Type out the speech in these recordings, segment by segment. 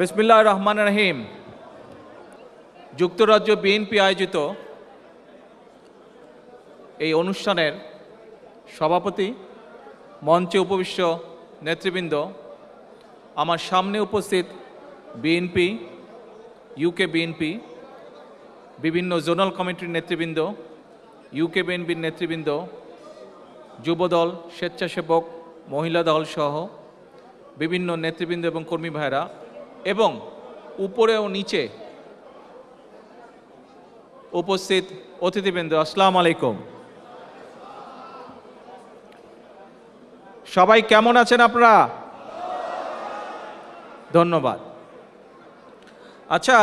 বিসমিল্লা রহমান রহিম যুক্তরাজ্য বিএনপি আয়োজিত এই অনুষ্ঠানের সভাপতি মঞ্চে উপবিশ্ব নেতৃবৃন্দ আমার সামনে উপস্থিত বিএনপি ইউকে বিএনপি বিভিন্ন জোনাল কমিটির নেতৃবৃন্দ ইউকে বিএনপির নেতৃবৃন্দ যুবদল স্বেচ্ছাসেবক মহিলা দলসহ বিভিন্ন নেতৃবৃন্দ এবং কর্মী ভাইরা এবং উপরে ও নিচে উপস্থিত অতিথিবৃন্দ আসসালাম আলাইকুম সবাই কেমন আছেন আপনারা ধন্যবাদ আচ্ছা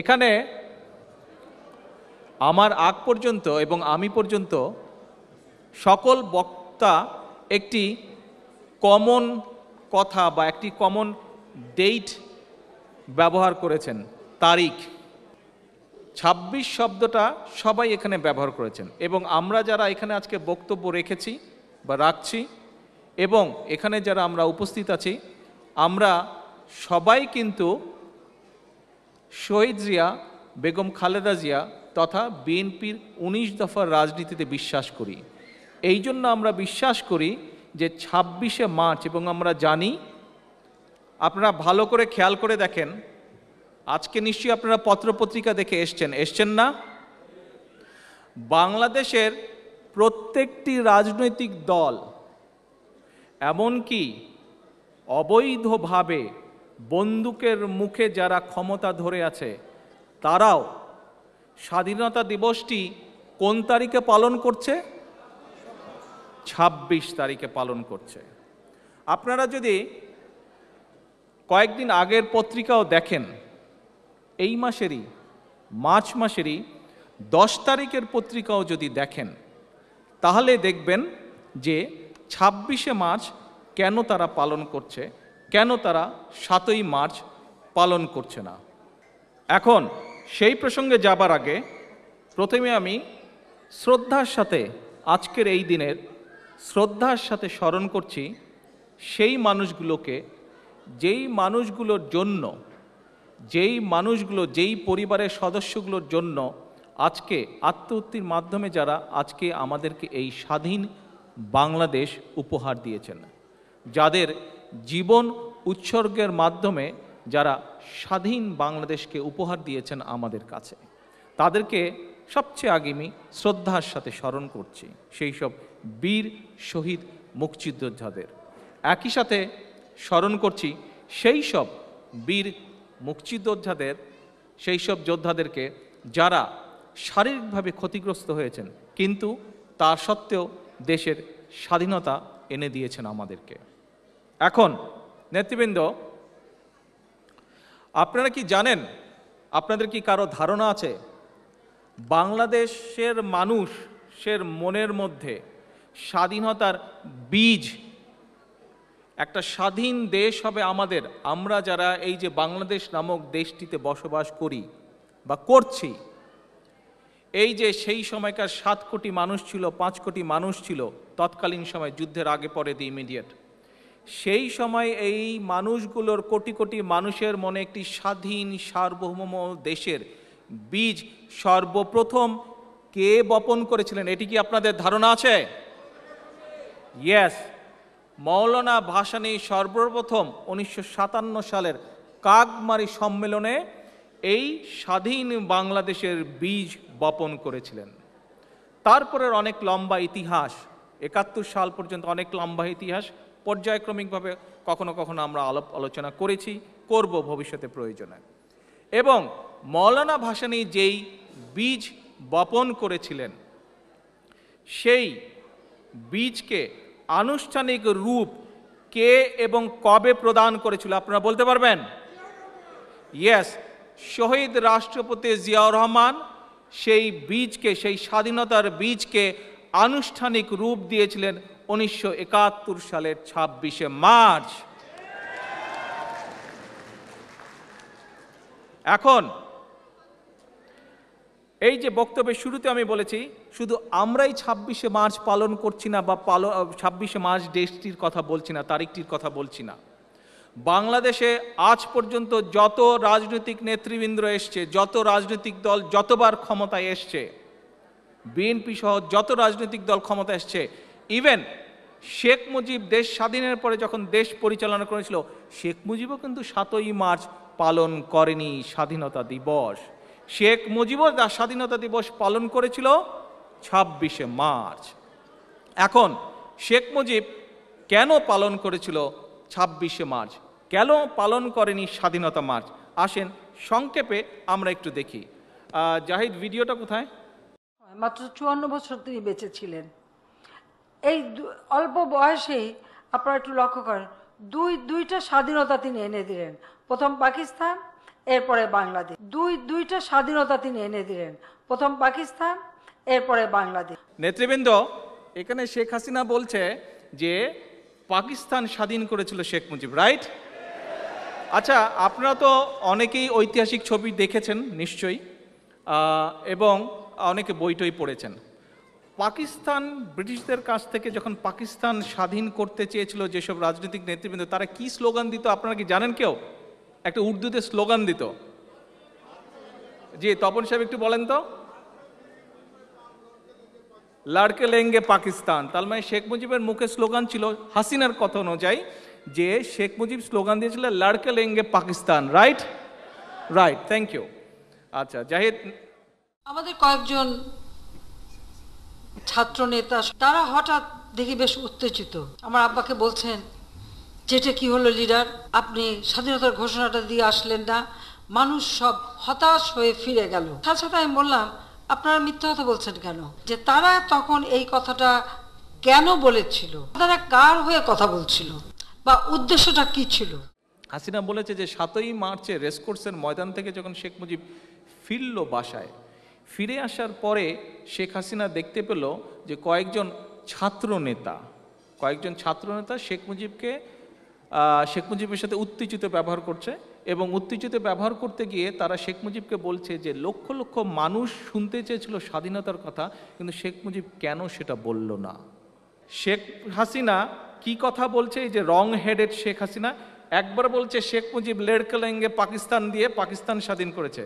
এখানে আমার আগ পর্যন্ত এবং আমি পর্যন্ত সকল বক্তা একটি কমন কথা বা একটি কমন ডেট ব্যবহার করেছেন তারিখ ২৬ শব্দটা সবাই এখানে ব্যবহার করেছেন এবং আমরা যারা এখানে আজকে বক্তব্য রেখেছি বা রাখছি এবং এখানে যারা আমরা উপস্থিত আছি আমরা সবাই কিন্তু শহীদ জিয়া বেগম খালেদা জিয়া তথা বিএনপির ১৯ দফার রাজনীতিতে বিশ্বাস করি এই জন্য আমরা বিশ্বাস করি যে ছাব্বিশে মার্চ এবং আমরা জানি আপনারা ভালো করে খেয়াল করে দেখেন আজকে নিশ্চয়ই আপনারা পত্রপত্রিকা দেখে এসছেন এসছেন না বাংলাদেশের প্রত্যেকটি রাজনৈতিক দল এমনকি অবৈধভাবে বন্দুকের মুখে যারা ক্ষমতা ধরে আছে তারাও স্বাধীনতা দিবসটি কোন তারিখে পালন করছে ছাব্বিশ তারিখে পালন করছে আপনারা যদি কয়েকদিন আগের পত্রিকাও দেখেন এই মাসেরই মার্চ মাসেরই দশ তারিখের পত্রিকাও যদি দেখেন তাহলে দেখবেন যে ছাব্বিশে মার্চ কেন তারা পালন করছে কেন তারা সাতই মার্চ পালন করছে না এখন সেই প্রসঙ্গে যাবার আগে প্রথমে আমি শ্রদ্ধার সাথে আজকের এই দিনের শ্রদ্ধার সাথে স্মরণ করছি সেই মানুষগুলোকে যেই মানুষগুলোর জন্য যেই মানুষগুলো যেই পরিবারের সদস্যগুলোর জন্য আজকে আত্মহত্যির মাধ্যমে যারা আজকে আমাদেরকে এই স্বাধীন বাংলাদেশ উপহার দিয়েছেন যাদের জীবন উৎসর্গের মাধ্যমে যারা স্বাধীন বাংলাদেশকে উপহার দিয়েছেন আমাদের কাছে তাদেরকে সবচেয়ে আগে আমি শ্রদ্ধার সাথে স্মরণ করছি সেই সব বীর শহীদ মুক্তিযোদ্ধাদের একই সাথে স্মরণ করছি সেই সব বীর মুক্তিযোদ্ধাদের সেই সব যোদ্ধাদেরকে যারা শারীরিকভাবে ক্ষতিগ্রস্ত হয়েছেন কিন্তু তা সত্ত্বেও দেশের স্বাধীনতা এনে দিয়েছেন আমাদেরকে এখন নেতৃবৃন্দ আপনারা কি জানেন আপনাদের কি কারো ধারণা আছে বাংলাদেশের মানুষের মনের মধ্যে স্বাধীনতার বীজ একটা স্বাধীন দেশ হবে আমাদের আমরা যারা এই যে বাংলাদেশ নামক দেশটিতে বসবাস করি বা করছি এই যে সেই সময়কার সাত কোটি মানুষ ছিল পাঁচ কোটি মানুষ ছিল তৎকালীন সময় যুদ্ধের আগে পরে দি ইমিডিয়েট সেই সময় এই মানুষগুলোর কোটি কোটি মানুষের মনে একটি স্বাধীন সার্বভৌম দেশের বীজ সর্বপ্রথম কে বপন করেছিলেন এটি কি আপনাদের ধারণা আছে ইয়েস মৌলানা ভাসানী সর্বপ্রথম উনিশশো সালের কাকমারি সম্মেলনে এই স্বাধীন বাংলাদেশের বীজ বপন করেছিলেন তারপরের অনেক লম্বা ইতিহাস একাত্তর সাল পর্যন্ত অনেক লম্বা ইতিহাস পর্যায়ক্রমিকভাবে কখনো কখনো আমরা আলোপ আলোচনা করেছি করব ভবিষ্যতে প্রয়োজনে এবং মৌলানা ভাসানী যেই বীজ বপন করেছিলেন সেই বীজকে আনুষ্ঠানিক রূপ কে এবং কবে প্রদান করেছিল আপনারা বলতে পারবেন ইয়েস শহীদ রাষ্ট্রপতি জিয়াউর রহমান সেই বীজকে সেই স্বাধীনতার বীজকে আনুষ্ঠানিক রূপ দিয়েছিলেন উনিশশো সালের ছাব্বিশে মার্চ এখন এই যে বক্তব্যের শুরুতে আমি বলেছি শুধু আমরাই ছাব্বিশে মার্চ পালন করছি না বা পালন ছাব্বিশে মার্চ ডেটটির কথা বলছি না তারিখটির কথা বলছি না বাংলাদেশে আজ পর্যন্ত যত রাজনৈতিক নেতৃবৃন্দ এসছে যত রাজনৈতিক দল যতবার ক্ষমতায় এসছে বিএনপি সহ যত রাজনৈতিক দল ক্ষমতা এসছে ইভেন শেখ মুজিব দেশ স্বাধীনের পরে যখন দেশ পরিচালনা করেছিল শেখ মুজিবও কিন্তু সাতই মার্চ পালন করেনি স্বাধীনতা দিবস শেখ তার স্বাধীনতা দিবস পালন করেছিল ছাব্বিশে মার্চ এখন শেখ মুজিব কেন পালন করেছিল ছাব্বিশে মার্চ কেন পালন করেনি স্বাধীনতা মার্চ আসেন সংক্ষেপে আমরা একটু দেখি জাহিদ ভিডিওটা কোথায় মাত্র চুয়ান্ন বছর তিনি বেঁচে ছিলেন এই অল্প বয়সেই আপনারা একটু লক্ষ্য করেন দুই দুইটা স্বাধীনতা তিনি এনে দিলেন প্রথম পাকিস্তান এরপরে বাংলাদেশ দুই দুইটা স্বাধীনতা তিনি এনে দিলেন প্রথম পাকিস্তান এরপরে বাংলাদেশ নেতৃবৃন্দ এখানে শেখ হাসিনা বলছে যে পাকিস্তান স্বাধীন করেছিল শেখ মুজিব রাইট আচ্ছা আপনারা তো অনেকেই ঐতিহাসিক ছবি দেখেছেন নিশ্চয়ই এবং অনেকে বইটই পড়েছেন পাকিস্তান ব্রিটিশদের কাছ থেকে যখন পাকিস্তান স্বাধীন করতে চেয়েছিল যেসব রাজনৈতিক নেতৃবৃন্দ তারা কি স্লোগান দিত আপনারা কি জানেন কেউ একটা উর্দুতে স্লোগান দিত জি তপন সাহেব একটু বলেন তো লাড়কে লেঙ্গে পাকিস্তান তার মানে শেখ মুজিবের মুখে স্লোগান ছিল হাসিনার কথা অনুযায়ী যে শেখ মুজিব স্লোগান দিয়েছিল লাড়কে লেঙ্গে Pakistan right right thank you আচ্ছা জাহিদ আমাদের কয়েকজন ছাত্র নেতা তারা হঠাৎ দেখি বেশ উত্তেজিত আমার আব্বাকে বলছেন যেটা কি হলো লিডার আপনি স্বাধীনতার ঘোষণাটা দিয়ে আসলেন না মানুষ সব হতাশ হয়ে ফিরে গেল তার সাথে আমি বললাম আপনারা মিথ্যা কথা বলছেন কেন যে তারা তখন এই কথাটা কেন বলেছিল তারা কার হয়ে কথা বলছিল বা উদ্দেশ্যটা কি ছিল হাসিনা বলেছে যে সাতই মার্চে রেসকোর্সের ময়দান থেকে যখন শেখ মুজিব ফিরল বাসায় ফিরে আসার পরে শেখ হাসিনা দেখতে পেল যে কয়েকজন ছাত্র নেতা কয়েকজন ছাত্র নেতা শেখ মুজিবকে শেখ মুজিবের সাথে উত্তেজিত ব্যবহার করছে এবং উত্তেজিত ব্যবহার করতে গিয়ে তারা শেখ মুজিবকে বলছে যে লক্ষ লক্ষ মানুষ শুনতে চেয়েছিল স্বাধীনতার কথা কিন্তু শেখ মুজিব কেন সেটা বলল না শেখ হাসিনা কি কথা বলছে এই যে রং হেডেড শেখ হাসিনা একবার বলছে শেখ মুজিব লেড়কেলেঙ্গে পাকিস্তান দিয়ে পাকিস্তান স্বাধীন করেছে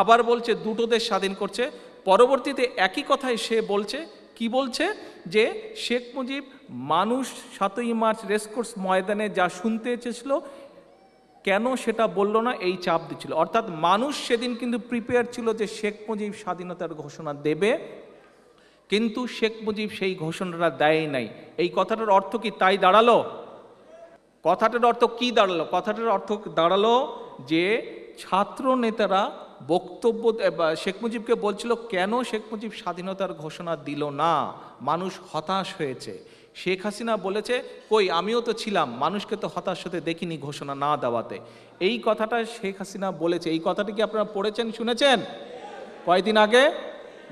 আবার বলছে দুটো দেশ স্বাধীন করছে পরবর্তীতে একই কথাই সে বলছে কি বলছে যে শেখ মুজিব মানুষ সাতই মার্চ রেসকোর্স ময়দানে যা শুনতে এসেছিল কেন সেটা বলল না এই চাপ দিচ্ছিল অর্থাৎ মানুষ সেদিন কিন্তু প্রিপেয়ার ছিল যে শেখ মুজিব স্বাধীনতার ঘোষণা দেবে কিন্তু শেখ মুজিব সেই ঘোষণাটা দেয় নাই এই কথাটার অর্থ কি তাই দাঁড়ালো কথাটার অর্থ কি দাঁড়ালো কথাটার অর্থ দাঁড়ালো যে ছাত্র নেতারা বক্তব্য শেখ মুজিবকে বলছিল কেন শেখ মুজিব স্বাধীনতার ঘোষণা দিল না মানুষ হতাশ হয়েছে শেখ হাসিনা বলেছে কই আমিও তো ছিলাম মানুষকে তো হতাশ হতে দেখিনি ঘোষণা না দেওয়াতে এই কথাটা শেখ হাসিনা বলেছে এই কথাটি কি আপনারা পড়েছেন শুনেছেন কয়দিন আগে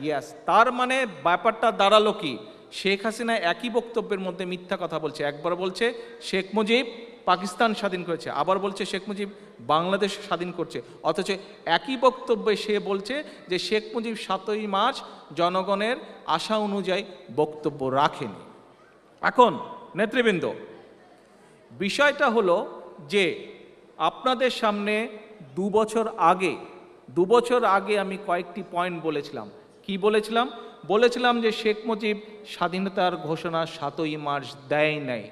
ইয়াস তার মানে ব্যাপারটা দাঁড়ালো কি শেখ হাসিনা একই বক্তব্যের মধ্যে মিথ্যা কথা বলছে একবার বলছে শেখ মুজিব পাকিস্তান স্বাধীন করেছে আবার বলছে শেখ মুজিব বাংলাদেশ স্বাধীন করছে অথচ একই বক্তব্যে সে বলছে যে শেখ মুজিব সাতই মার্চ জনগণের আশা অনুযায়ী বক্তব্য রাখেনি এখন নেতৃবৃন্দ বিষয়টা হলো যে আপনাদের সামনে দু বছর আগে দু বছর আগে আমি কয়েকটি পয়েন্ট বলেছিলাম কি বলেছিলাম বলেছিলাম যে শেখ মুজিব স্বাধীনতার ঘোষণা সাতই মার্চ দেয় নেয়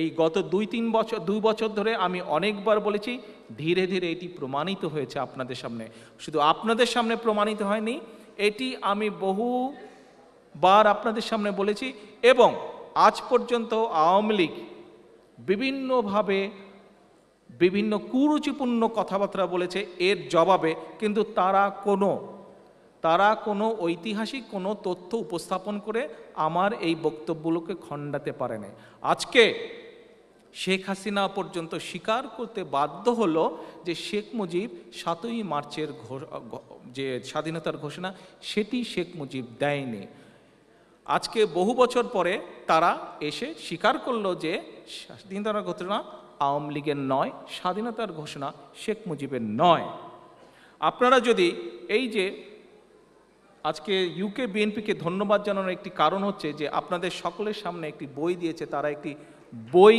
এই গত দুই তিন বছর দুই বছর ধরে আমি অনেকবার বলেছি ধীরে ধীরে এটি প্রমাণিত হয়েছে আপনাদের সামনে শুধু আপনাদের সামনে প্রমাণিত হয়নি এটি আমি বহু বার আপনাদের সামনে বলেছি এবং আজ পর্যন্ত আওয়ামী লীগ বিভিন্নভাবে বিভিন্ন কুরুচিপূর্ণ কথাবার্তা বলেছে এর জবাবে কিন্তু তারা কোনো তারা কোনো ঐতিহাসিক কোনো তথ্য উপস্থাপন করে আমার এই বক্তব্যগুলোকে খণ্ডাতে পারেনি আজকে শেখ হাসিনা পর্যন্ত স্বীকার করতে বাধ্য হলো যে শেখ মুজিব সাতই মার্চের যে স্বাধীনতার ঘোষণা সেটি শেখ মুজিব দেয়নি আজকে বহু বছর পরে তারা এসে স্বীকার করলো যে স্বাধীনতার ঘোষণা আওয়ামী লীগের নয় স্বাধীনতার ঘোষণা শেখ মুজিবের নয় আপনারা যদি এই যে আজকে ইউকে বিএনপিকে ধন্যবাদ জানানোর একটি কারণ হচ্ছে যে আপনাদের সকলের সামনে একটি বই দিয়েছে তারা একটি বই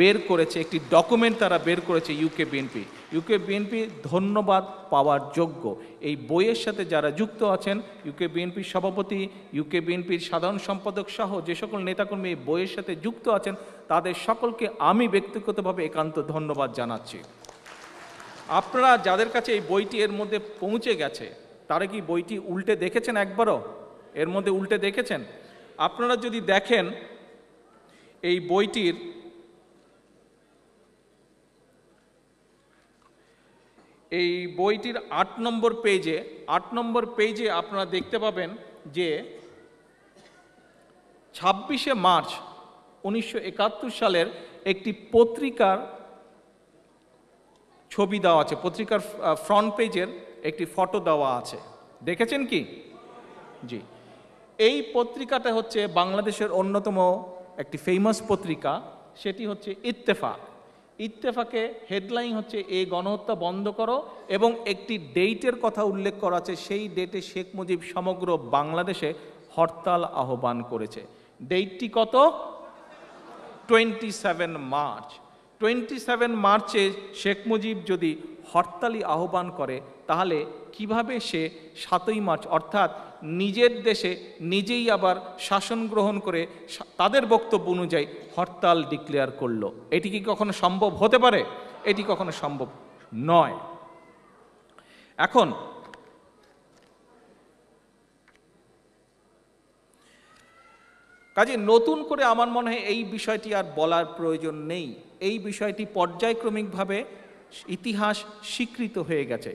বের করেছে একটি ডকুমেন্ট তারা বের করেছে ইউকে বিএনপি ইউকে বিএনপি ধন্যবাদ পাওয়ার যোগ্য এই বইয়ের সাথে যারা যুক্ত আছেন ইউকে বিএনপির সভাপতি ইউকে বিএনপির সাধারণ সম্পাদক সহ যে সকল নেতাকর্মী এই বইয়ের সাথে যুক্ত আছেন তাদের সকলকে আমি ব্যক্তিগতভাবে একান্ত ধন্যবাদ জানাচ্ছি আপনারা যাদের কাছে এই বইটি এর মধ্যে পৌঁছে গেছে তারা কি বইটি উল্টে দেখেছেন একবারও এর মধ্যে উল্টে দেখেছেন আপনারা যদি দেখেন এই বইটির এই বইটির আট নম্বর পেজে আট নম্বর পেজে আপনারা দেখতে পাবেন যে ছাব্বিশে মার্চ উনিশশো সালের একটি পত্রিকার ছবি দেওয়া আছে পত্রিকার ফ্রন্ট পেজের একটি ফটো দেওয়া আছে দেখেছেন কি জি এই পত্রিকাটা হচ্ছে বাংলাদেশের অন্যতম একটি ফেমাস পত্রিকা সেটি হচ্ছে ইত্তেফাক ইত্তেফাকে হেডলাইন হচ্ছে এই গণহত্যা বন্ধ করো এবং একটি ডেটের কথা উল্লেখ করা আছে সেই ডেটে শেখ মুজিব সমগ্র বাংলাদেশে হরতাল আহ্বান করেছে ডেটটি কত twenty seven March twenty seven মার্চে শেখ মুজিব যদি হরতালি আহ্বান করে তাহলে কিভাবে সে সাতই মার্চ অর্থাৎ নিজের দেশে নিজেই আবার শাসন গ্রহণ করে তাদের বক্তব্য অনুযায়ী হরতাল ডিক্লেয়ার করলো এটি কি কখনো সম্ভব হতে পারে এটি কখনো সম্ভব নয় এখন কাজে নতুন করে আমার মনে হয় এই বিষয়টি আর বলার প্রয়োজন নেই এই বিষয়টি পর্যায়ক্রমিকভাবে ইতিহাস স্বীকৃত হয়ে গেছে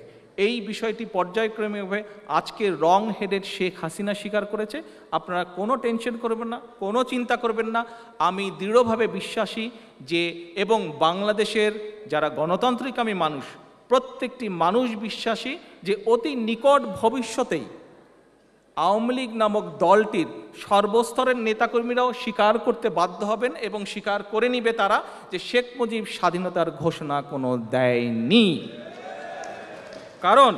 এই বিষয়টি পর্যায়ক্রমেভাবে আজকে রং হেডের শেখ হাসিনা স্বীকার করেছে আপনারা কোনো টেনশন করবেন না কোনো চিন্তা করবেন না আমি দৃঢ়ভাবে বিশ্বাসী যে এবং বাংলাদেশের যারা গণতান্ত্রিক আমি মানুষ প্রত্যেকটি মানুষ বিশ্বাসী যে অতি নিকট ভবিষ্যতেই আওয়ামী লীগ নামক দলটির সর্বস্তরের নেতাকর্মীরাও স্বীকার করতে বাধ্য হবেন এবং স্বীকার করে নিবে তারা যে শেখ মুজিব স্বাধীনতার ঘোষণা কোনো দেয়নি কারণ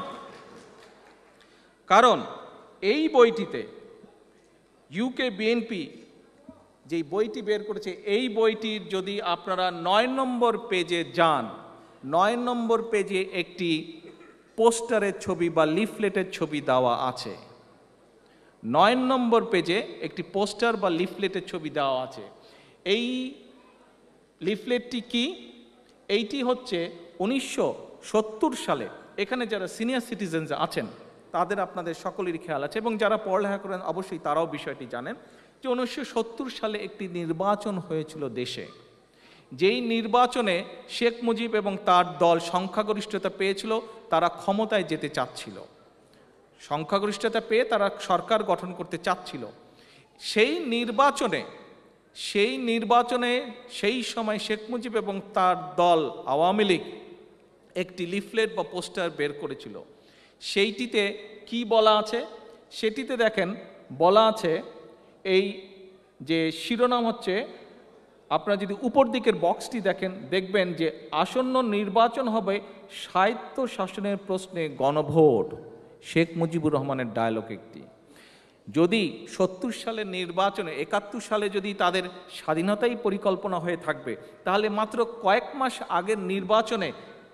কারণ এই বইটিতে ইউকে বিএনপি যেই বইটি বের করেছে এই বইটির যদি আপনারা নয় নম্বর পেজে যান নয় নম্বর পেজে একটি পোস্টারের ছবি বা লিফলেটের ছবি দেওয়া আছে নয় নম্বর পেজে একটি পোস্টার বা লিফলেটের ছবি দেওয়া আছে এই লিফলেটটি কি এইটি হচ্ছে উনিশশো সালে এখানে যারা সিনিয়র সিটিজেন আছেন তাদের আপনাদের সকলেরই খেয়াল আছে এবং যারা পড়ালেখা করেন অবশ্যই তারাও বিষয়টি জানেন যে উনিশশো সালে একটি নির্বাচন হয়েছিল দেশে যেই নির্বাচনে শেখ মুজিব এবং তার দল সংখ্যাগরিষ্ঠতা পেয়েছিল তারা ক্ষমতায় যেতে চাচ্ছিল সংখ্যাগরিষ্ঠতা পেয়ে তারা সরকার গঠন করতে চাচ্ছিল সেই নির্বাচনে সেই নির্বাচনে সেই সময় শেখ মুজিব এবং তার দল আওয়ামী লীগ একটি লিফলেট বা পোস্টার বের করেছিল সেইটিতে কি বলা আছে সেটিতে দেখেন বলা আছে এই যে শিরোনাম হচ্ছে আপনারা যদি উপর দিকের বক্সটি দেখেন দেখবেন যে আসন্ন নির্বাচন হবে সাহিত্য শাসনের প্রশ্নে গণভোট শেখ মুজিবুর রহমানের ডায়লগ একটি যদি সত্তর সালের নির্বাচনে একাত্তর সালে যদি তাদের স্বাধীনতাই পরিকল্পনা হয়ে থাকবে তাহলে মাত্র কয়েক মাস আগের নির্বাচনে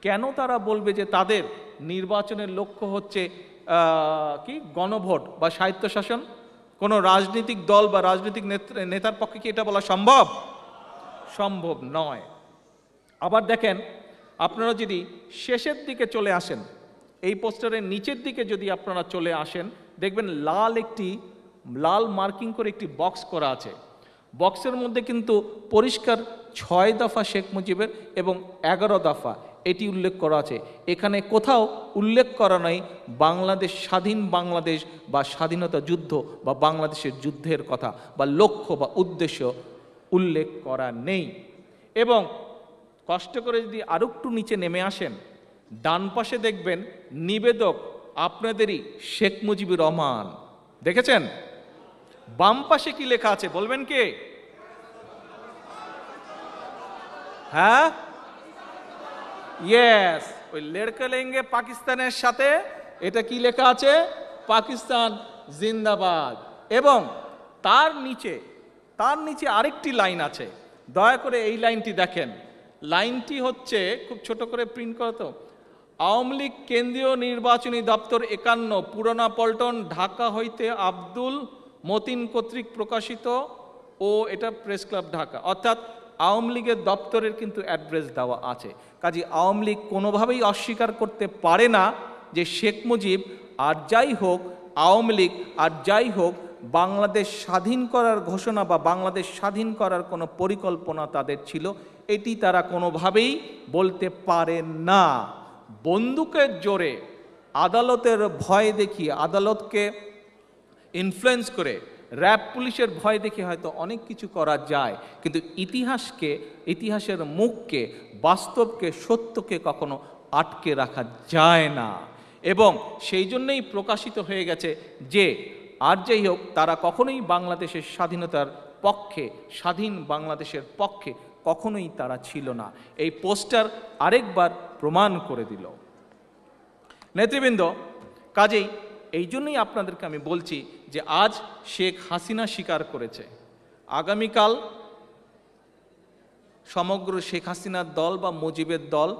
কেন তারা বলবে যে তাদের নির্বাচনের লক্ষ্য হচ্ছে কি গণভোট বা সাহিত্যশাসন কোনো রাজনৈতিক দল বা রাজনৈতিক নেতার পক্ষে কি এটা বলা সম্ভব সম্ভব নয় আবার দেখেন আপনারা যদি শেষের দিকে চলে আসেন এই পোস্টারের নিচের দিকে যদি আপনারা চলে আসেন দেখবেন লাল একটি লাল মার্কিং করে একটি বক্স করা আছে বক্সের মধ্যে কিন্তু পরিষ্কার ছয় দফা শেখ মুজিবের এবং এগারো দফা এটি উল্লেখ করা আছে এখানে কোথাও উল্লেখ করা নাই বাংলাদেশ স্বাধীন বাংলাদেশ বা স্বাধীনতা যুদ্ধ বা বাংলাদেশের যুদ্ধের কথা বা লক্ষ্য বা উদ্দেশ্য উল্লেখ করা নেই এবং কষ্ট করে যদি আরও একটু নিচে নেমে আসেন ডান পাশে দেখবেন নিবেদক আপনাদেরই শেখ মুজিবুর রহমান দেখেছেন বাম পাশে কি লেখা আছে বলবেন কে হ্যাঁ ইয়েস ওই লেড়কে লেঙ্গে পাকিস্তানের সাথে এটা কি লেখা আছে পাকিস্তান জিন্দাবাদ এবং তার নিচে তার নিচে আরেকটি লাইন আছে দয়া করে এই লাইনটি দেখেন লাইনটি হচ্ছে খুব ছোট করে প্রিন্ট করা তো আওয়ামী লীগ কেন্দ্রীয় নির্বাচনী দপ্তর একান্ন পুরনা পল্টন ঢাকা হইতে আব্দুল মতিন কর্তৃক প্রকাশিত ও এটা প্রেস ক্লাব ঢাকা অর্থাৎ আওয়ামী লীগের দপ্তরের কিন্তু অ্যাড্রেস দেওয়া আছে কাজী আওয়ামী লীগ কোনোভাবেই অস্বীকার করতে পারে না যে শেখ মুজিব আর যাই হোক আওয়ামী লীগ আর যাই হোক বাংলাদেশ স্বাধীন করার ঘোষণা বা বাংলাদেশ স্বাধীন করার কোনো পরিকল্পনা তাদের ছিল এটি তারা কোনোভাবেই বলতে পারে না বন্দুকের জোরে আদালতের ভয় দেখিয়ে আদালতকে ইনফ্লুয়েন্স করে র্যাব পুলিশের ভয় দেখে হয়তো অনেক কিছু করা যায় কিন্তু ইতিহাসকে ইতিহাসের মুখকে বাস্তবকে সত্যকে কখনো আটকে রাখা যায় না এবং সেই জন্যেই প্রকাশিত হয়ে গেছে যে আর যাই হোক তারা কখনোই বাংলাদেশের স্বাধীনতার পক্ষে স্বাধীন বাংলাদেশের পক্ষে কখনোই তারা ছিল না এই পোস্টার আরেকবার প্রমাণ করে দিল নেতৃবৃন্দ কাজেই এই জন্যই আপনাদেরকে আমি বলছি যে আজ শেখ হাসিনা স্বীকার করেছে আগামীকাল সমগ্র শেখ হাসিনার দল বা মুজিবের দল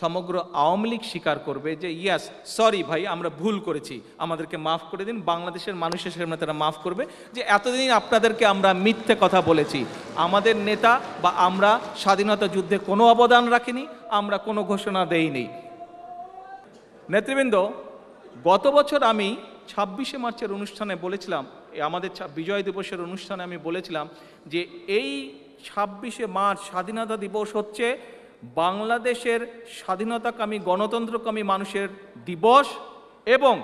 সমগ্র আওয়ামী লীগ স্বীকার করবে যে ইয়াস সরি ভাই আমরা ভুল করেছি আমাদেরকে মাফ করে দিন বাংলাদেশের মানুষের সামনে তারা মাফ করবে যে এতদিন আপনাদেরকে আমরা মিথ্যে কথা বলেছি আমাদের নেতা বা আমরা স্বাধীনতা যুদ্ধে কোনো অবদান রাখিনি আমরা কোনো ঘোষণা দেইনি নেতৃবৃন্দ গত বছর আমি ছাব্বিশে মার্চের অনুষ্ঠানে বলেছিলাম আমাদের বিজয় দিবসের অনুষ্ঠানে আমি বলেছিলাম যে এই ছাব্বিশে মার্চ স্বাধীনতা দিবস হচ্ছে বাংলাদেশের স্বাধীনতাকামী গণতন্ত্রকামী মানুষের দিবস এবং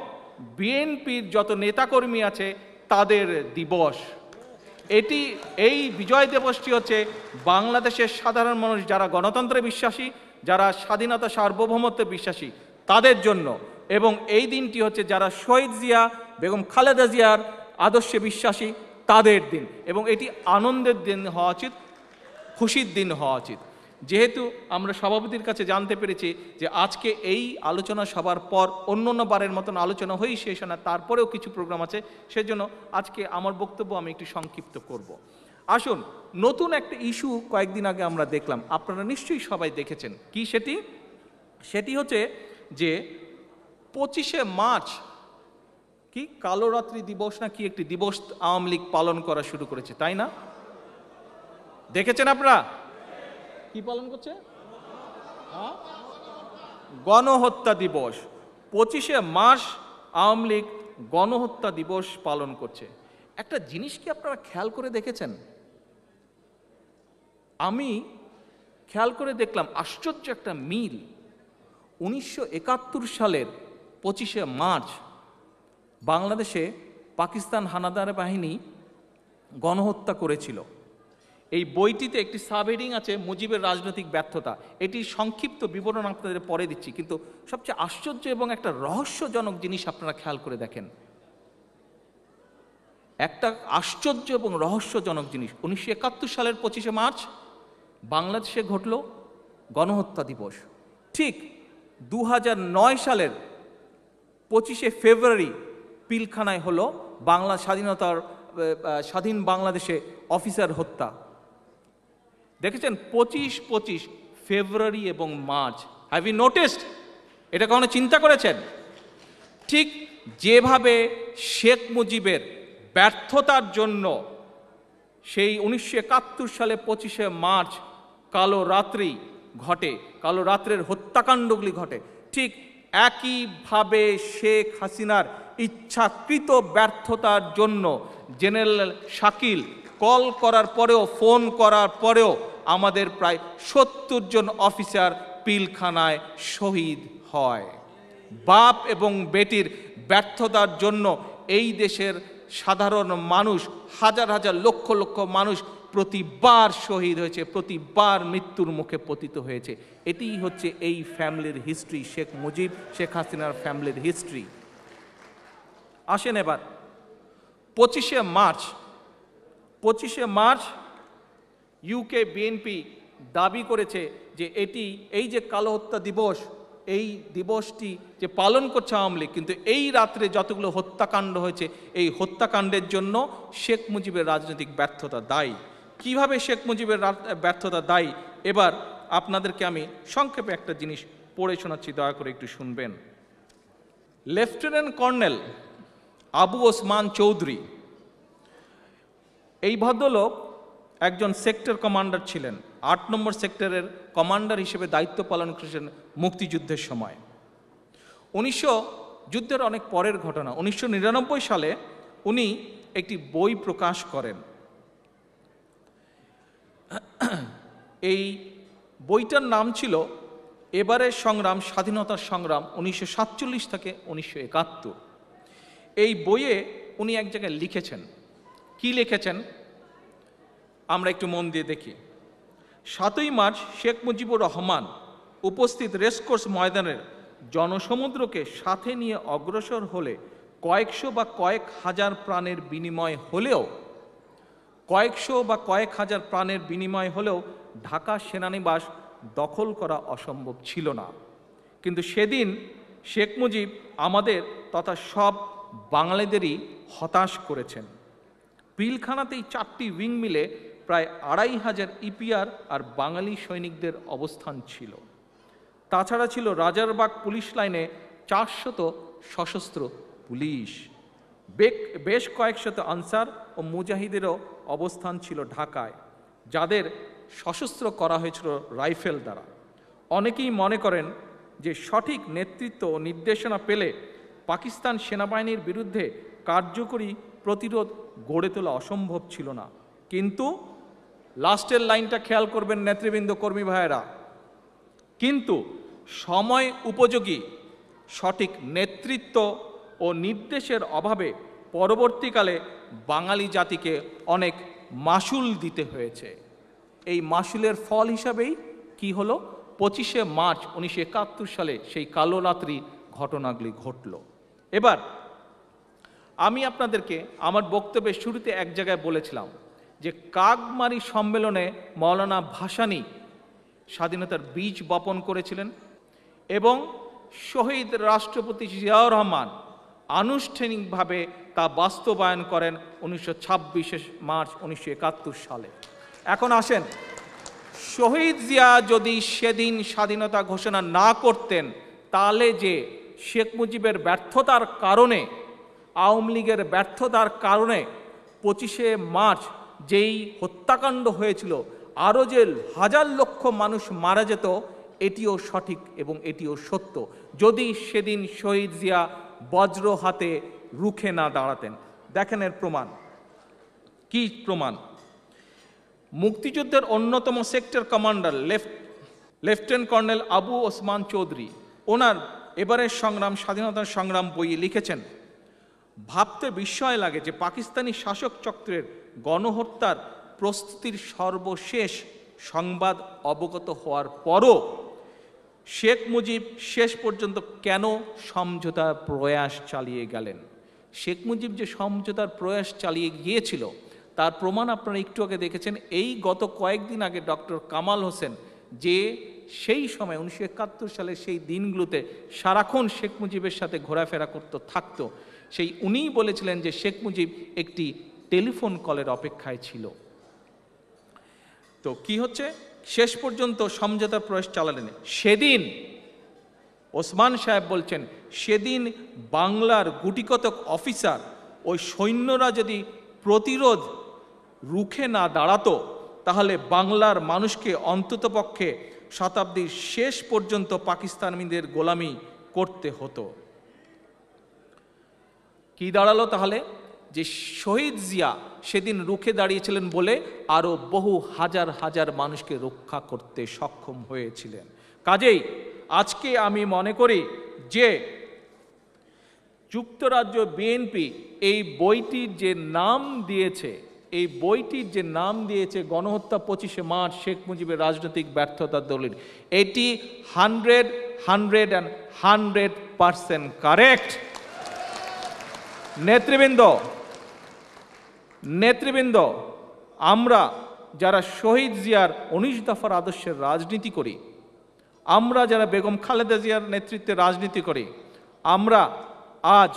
বিএনপির যত নেতাকর্মী আছে তাদের দিবস এটি এই বিজয় দিবসটি হচ্ছে বাংলাদেশের সাধারণ মানুষ যারা গণতন্ত্রে বিশ্বাসী যারা স্বাধীনতা সার্বভৌমত্বে বিশ্বাসী তাদের জন্য এবং এই দিনটি হচ্ছে যারা শহীদ জিয়া বেগম খালেদা জিয়ার আদর্শে বিশ্বাসী তাদের দিন এবং এটি আনন্দের দিন হওয়া উচিত খুশির দিন হওয়া উচিত যেহেতু আমরা সভাপতির কাছে জানতে পেরেছি যে আজকে এই আলোচনা সভার পর অন্য অন্য বারের মতন আলোচনা হয়েই শেষ হয় না তারপরেও কিছু প্রোগ্রাম আছে সেজন্য আজকে আমার বক্তব্য আমি একটি সংক্ষিপ্ত করব। আসুন নতুন একটা ইস্যু কয়েকদিন আগে আমরা দেখলাম আপনারা নিশ্চয়ই সবাই দেখেছেন কি সেটি সেটি হচ্ছে যে পঁচিশে মার্চ কি কালোরাত্রি দিবস না কি একটি দিবস আওয়ামী লীগ পালন করা শুরু করেছে তাই না দেখেছেন আপনারা কি পালন করছে হ্যাঁ? গণহত্যা দিবস পঁচিশে মার্চ আওয়ামী লীগ গণহত্যা দিবস পালন করছে একটা জিনিস কি আপনারা খেয়াল করে দেখেছেন আমি খেয়াল করে দেখলাম আশ্চর্য একটা মিল উনিশশো সালের পঁচিশে মার্চ বাংলাদেশে পাকিস্তান হানাদার বাহিনী গণহত্যা করেছিল এই বইটিতে একটি সাবহেডিং আছে মুজিবের রাজনৈতিক ব্যর্থতা এটি সংক্ষিপ্ত বিবরণ আপনাদের পরে দিচ্ছি কিন্তু সবচেয়ে আশ্চর্য এবং একটা রহস্যজনক জিনিস আপনারা খেয়াল করে দেখেন একটা আশ্চর্য এবং রহস্যজনক জিনিস উনিশশো একাত্তর সালের পঁচিশে মার্চ বাংলাদেশে ঘটল গণহত্যা দিবস ঠিক দু সালের পঁচিশে ফেব্রুয়ারি পিলখানায় হলো বাংলা স্বাধীনতার স্বাধীন বাংলাদেশে অফিসার হত্যা দেখেছেন পঁচিশ পঁচিশ ফেব্রুয়ারি এবং মার্চ হ্যাভ ইউ নোটিসড এটা কখনো চিন্তা করেছেন ঠিক যেভাবে শেখ মুজিবের ব্যর্থতার জন্য সেই উনিশশো একাত্তর সালে পঁচিশে মার্চ কালো রাত্রি ঘটে কালো রাত্রের হত্যাকাণ্ডগুলি ঘটে ঠিক একইভাবে শেখ হাসিনার ইচ্ছাকৃত ব্যর্থতার জন্য জেনারেল শাকিল কল করার পরেও ফোন করার পরেও আমাদের প্রায় সত্তর জন অফিসার পিলখানায় শহীদ হয় বাপ এবং বেটির ব্যর্থতার জন্য এই দেশের সাধারণ মানুষ হাজার হাজার লক্ষ লক্ষ মানুষ প্রতিবার শহীদ হয়েছে প্রতিবার মৃত্যুর মুখে পতিত হয়েছে এটিই হচ্ছে এই ফ্যামিলির হিস্ট্রি শেখ মুজিব শেখ হাসিনার ফ্যামিলির হিস্ট্রি আসেন এবার পঁচিশে মার্চ পঁচিশে মার্চ ইউকে বিএনপি দাবি করেছে যে এটি এই যে কালো হত্যা দিবস এই দিবসটি যে পালন করছে আওয়ামী লীগ কিন্তু এই রাত্রে যতগুলো হত্যাকাণ্ড হয়েছে এই হত্যাকাণ্ডের জন্য শেখ মুজিবের রাজনৈতিক ব্যর্থতা দায়ী কিভাবে শেখ মুজিবের ব্যর্থতা দায়ী এবার আপনাদেরকে আমি সংক্ষেপে একটা জিনিস পড়ে শোনাচ্ছি দয়া করে একটু শুনবেন লেফটেন্যান্ট কর্নেল আবু ওসমান চৌধুরী এই ভদ্রলোক একজন সেক্টর কমান্ডার ছিলেন আট নম্বর সেক্টরের কমান্ডার হিসেবে দায়িত্ব পালন করেছেন মুক্তিযুদ্ধের সময় উনিশশো যুদ্ধের অনেক পরের ঘটনা উনিশশো সালে উনি একটি বই প্রকাশ করেন এই বইটার নাম ছিল এবারের সংগ্রাম স্বাধীনতার সংগ্রাম উনিশশো থেকে উনিশশো এই বইয়ে উনি এক জায়গায় লিখেছেন কি লিখেছেন আমরা একটু মন দিয়ে দেখি সাতই মার্চ শেখ মুজিবুর রহমান উপস্থিত রেসকোর্স ময়দানের জনসমুদ্রকে সাথে নিয়ে অগ্রসর হলে কয়েকশো বা কয়েক হাজার প্রাণের বিনিময় হলেও কয়েকশো বা কয়েক হাজার প্রাণের বিনিময় হলেও ঢাকা সেনানিবাস দখল করা অসম্ভব ছিল না কিন্তু সেদিন শেখ মুজিব আমাদের তথা সব বাঙালিদেরই হতাশ করেছেন পিলখানাতেই চারটি উইং মিলে প্রায় আড়াই হাজার ইপিআর আর বাঙালি সৈনিকদের অবস্থান ছিল তাছাড়া ছিল রাজারবাগ পুলিশ লাইনে চারশত সশস্ত্র পুলিশ বেশ কয়েকশত আনসার ও মুজাহিদেরও অবস্থান ছিল ঢাকায় যাদের সশস্ত্র করা হয়েছিল রাইফেল দ্বারা অনেকেই মনে করেন যে সঠিক নেতৃত্ব ও নির্দেশনা পেলে পাকিস্তান সেনাবাহিনীর বিরুদ্ধে কার্যকরী প্রতিরোধ গড়ে তোলা অসম্ভব ছিল না কিন্তু লাস্টের লাইনটা খেয়াল করবেন নেতৃবৃন্দ কর্মী ভাইয়েরা কিন্তু সময় উপযোগী সঠিক নেতৃত্ব ও নির্দেশের অভাবে পরবর্তীকালে বাঙালি জাতিকে অনেক মাসুল দিতে হয়েছে এই মাসুলের ফল হিসাবেই কি হলো পঁচিশে মার্চ উনিশশো সালে সেই কালো রাত্রি ঘটনাগুলি ঘটল এবার আমি আপনাদেরকে আমার বক্তব্যের শুরুতে এক জায়গায় বলেছিলাম যে কাকমারি সম্মেলনে মৌলানা ভাসানি স্বাধীনতার বীজ বপন করেছিলেন এবং শহীদ রাষ্ট্রপতি জিয়াউর রহমান আনুষ্ঠানিকভাবে তা বাস্তবায়ন করেন উনিশশো মার্চ উনিশশো সালে এখন আসেন শহীদ জিয়া যদি সেদিন স্বাধীনতা ঘোষণা না করতেন তাহলে যে শেখ মুজিবের ব্যর্থতার কারণে আওয়ামী লীগের ব্যর্থতার কারণে পঁচিশে মার্চ যেই হত্যাকাণ্ড হয়েছিল আরও যে হাজার লক্ষ মানুষ মারা যেত এটিও সঠিক এবং এটিও সত্য যদি সেদিন শহীদ জিয়া বজ্র হাতে রুখে না দাঁড়াতেন দেখেন এর প্রমাণ কি প্রমাণ মুক্তিযুদ্ধের অন্যতম sector commander left lieutenant colonel Abu Osman Chowdhury ওনার এবারের সংগ্রাম স্বাধীনতার সংগ্রাম বইয়ে লিখেছেন ভাবতে বিস্ময় লাগে যে পাকিস্তানি শাসক চক্রের গণহত্যার প্রস্তুতির সর্বশেষ সংবাদ অবগত হওয়ার পরও শেখ মুজিব শেষ পর্যন্ত কেন সমঝোতার প্রয়াস চালিয়ে গেলেন শেখ মুজিব যে সমঝোতার প্রয়াস চালিয়ে গিয়েছিল তার প্রমাণ আপনারা একটু আগে দেখেছেন এই গত কয়েকদিন আগে ডক্টর কামাল হোসেন যে সেই সময় উনিশশো একাত্তর সালের সেই দিনগুলোতে সারাক্ষণ শেখ মুজিবের সাথে ঘোরাফেরা করতে থাকত সেই উনিই বলেছিলেন যে শেখ মুজিব একটি টেলিফোন কলের অপেক্ষায় ছিল তো কি হচ্ছে শেষ পর্যন্ত সমঝোতার প্রয়াস চালালেন সেদিন ওসমান সাহেব বলছেন সেদিন বাংলার গুটিকতক অফিসার ওই সৈন্যরা যদি প্রতিরোধ রুখে না দাঁড়াতো তাহলে বাংলার মানুষকে অন্ততপক্ষে শতাব্দীর শেষ পর্যন্ত পাকিস্তানিদের গোলামি করতে হতো কি দাঁড়ালো তাহলে যে শহীদ জিয়া সেদিন রুখে দাঁড়িয়েছিলেন বলে আরও বহু হাজার হাজার মানুষকে রক্ষা করতে সক্ষম হয়েছিলেন কাজেই আজকে আমি মনে করি যে যুক্তরাজ্য বিএনপি এই বইটির যে নাম দিয়েছে এই বইটির যে নাম দিয়েছে গণহত্যা পঁচিশে মার্চ শেখ মুজিবের রাজনৈতিক ব্যর্থতার দলিল এটি hundred hundred and hundred percent correct নেতৃবৃন্দ নেতৃবৃন্দ আমরা যারা শহীদ জিয়ার উনিশ দফার আদর্শের রাজনীতি করি আমরা যারা বেগম খালেদা জিয়ার নেতৃত্বে রাজনীতি করি আমরা আজ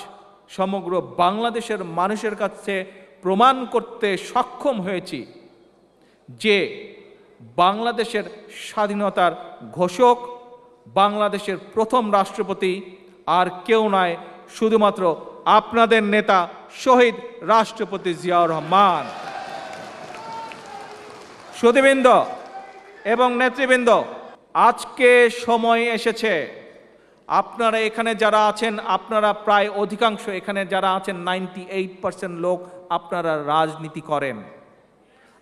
সমগ্র বাংলাদেশের মানুষের কাছে প্রমাণ করতে সক্ষম হয়েছি যে বাংলাদেশের স্বাধীনতার ঘোষক বাংলাদেশের প্রথম রাষ্ট্রপতি আর কেউ নয় শুধুমাত্র আপনাদের নেতা শহীদ রাষ্ট্রপতি জিয়াউর রহমান সুদীবৃন্দ এবং নেতৃবৃন্দ আজকে সময় এসেছে আপনারা এখানে যারা আছেন আপনারা প্রায় অধিকাংশ এখানে যারা আছেন নাইনটি এইট পার্সেন্ট লোক আপনারা রাজনীতি করেন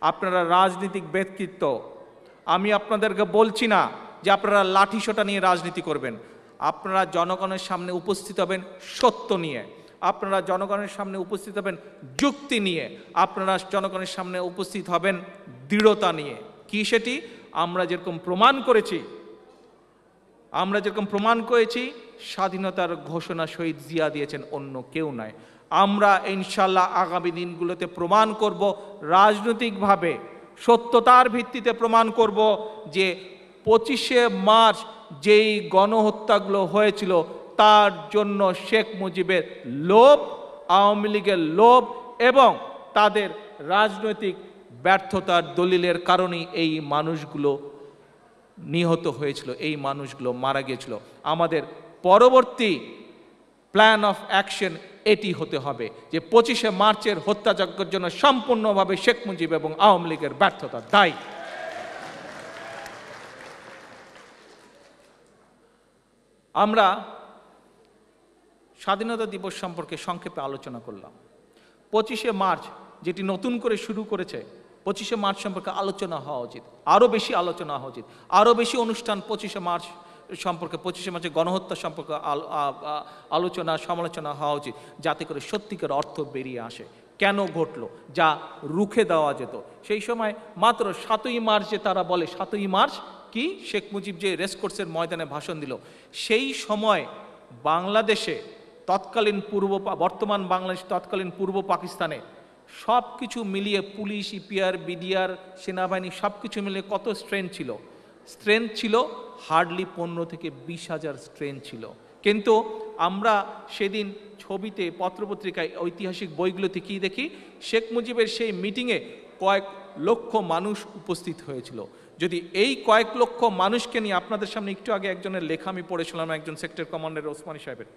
আপনারা রাজনীতিক ব্যক্তিত্ব আমি আপনাদেরকে বলছি না যে আপনারা লাঠিসোটা নিয়ে রাজনীতি করবেন আপনারা জনগণের সামনে উপস্থিত হবেন সত্য নিয়ে আপনারা জনগণের সামনে উপস্থিত হবেন যুক্তি নিয়ে আপনারা জনগণের সামনে উপস্থিত হবেন দৃঢ়তা নিয়ে কি সেটি আমরা যেরকম প্রমাণ করেছি আমরা যেরকম প্রমাণ করেছি স্বাধীনতার ঘোষণা শহীদ জিয়া দিয়েছেন অন্য কেউ নয় আমরা ইনশাল্লাহ আগামী দিনগুলোতে প্রমাণ করব রাজনৈতিকভাবে সত্যতার ভিত্তিতে প্রমাণ করব যে পঁচিশে মার্চ যেই গণহত্যাগুলো হয়েছিল তার জন্য শেখ মুজিবের লোভ আওয়ামী লীগের লোভ এবং তাদের রাজনৈতিক ব্যর্থতার দলিলের কারণেই এই মানুষগুলো নিহত হয়েছিল এই মানুষগুলো মারা গিয়েছিল আমাদের পরবর্তী প্ল্যান অফ অ্যাকশন এটি হতে হবে যে পঁচিশে মার্চের হত্যাযজ্ঞের জন্য সম্পূর্ণভাবে শেখ মুজিব এবং আওয়ামী লীগের ব্যর্থতা দায়ী আমরা স্বাধীনতা দিবস সম্পর্কে সংক্ষেপে আলোচনা করলাম পঁচিশে মার্চ যেটি নতুন করে শুরু করেছে পঁচিশে মার্চ সম্পর্কে আলোচনা হওয়া উচিত আরও বেশি আলোচনা হওয়া উচিত আরও বেশি অনুষ্ঠান পঁচিশে মার্চ সম্পর্কে পঁচিশে মার্চে গণহত্যা সম্পর্কে আলোচনা সমালোচনা হওয়া উচিত যাতে করে সত্যিকার অর্থ বেরিয়ে আসে কেন ঘটলো যা রুখে দেওয়া যেত সেই সময় মাত্র সাতই মার্চ যে তারা বলে সাতই মার্চ কি শেখ মুজিব যে রেসকোর্সের ময়দানে ভাষণ দিল সেই সময় বাংলাদেশে তৎকালীন পূর্ব বর্তমান বাংলাদেশ তৎকালীন পূর্ব পাকিস্তানে সব কিছু মিলিয়ে পুলিশ ইপিআর e বিডিআর সেনাবাহিনী সব কিছু মিলিয়ে কত স্ট্রেন ছিল স্ট্রেন্থ ছিল হার্ডলি পনেরো থেকে বিশ হাজার স্ট্রেন্থ ছিল কিন্তু আমরা সেদিন ছবিতে পত্রপত্রিকায় ঐতিহাসিক বইগুলোতে কী দেখি শেখ মুজিবের সেই মিটিংয়ে কয়েক লক্ষ মানুষ উপস্থিত হয়েছিল যদি এই কয়েক লক্ষ মানুষকে নিয়ে আপনাদের সামনে একটু আগে একজনের লেখা আমি পড়েছিলাম একজন সেক্টর কমান্ডার ওসমানী সাহেবের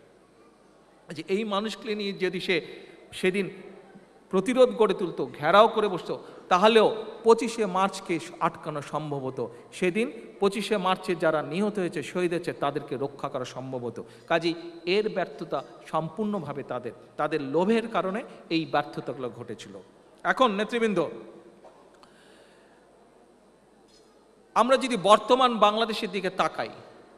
যে এই মানুষগুলি নিয়ে যদি সে সেদিন প্রতিরোধ গড়ে তুলত ঘেরাও করে বসত তাহলেও পঁচিশে মার্চকে আটকানো সম্ভব হতো সেদিন পঁচিশে মার্চে যারা নিহত হয়েছে শহীদ হয়েছে তাদেরকে রক্ষা করা সম্ভব হতো কাজেই এর ব্যর্থতা সম্পূর্ণভাবে তাদের তাদের লোভের কারণে এই ব্যর্থতাগুলো ঘটেছিল এখন নেতৃবৃন্দ আমরা যদি বর্তমান বাংলাদেশের দিকে তাকাই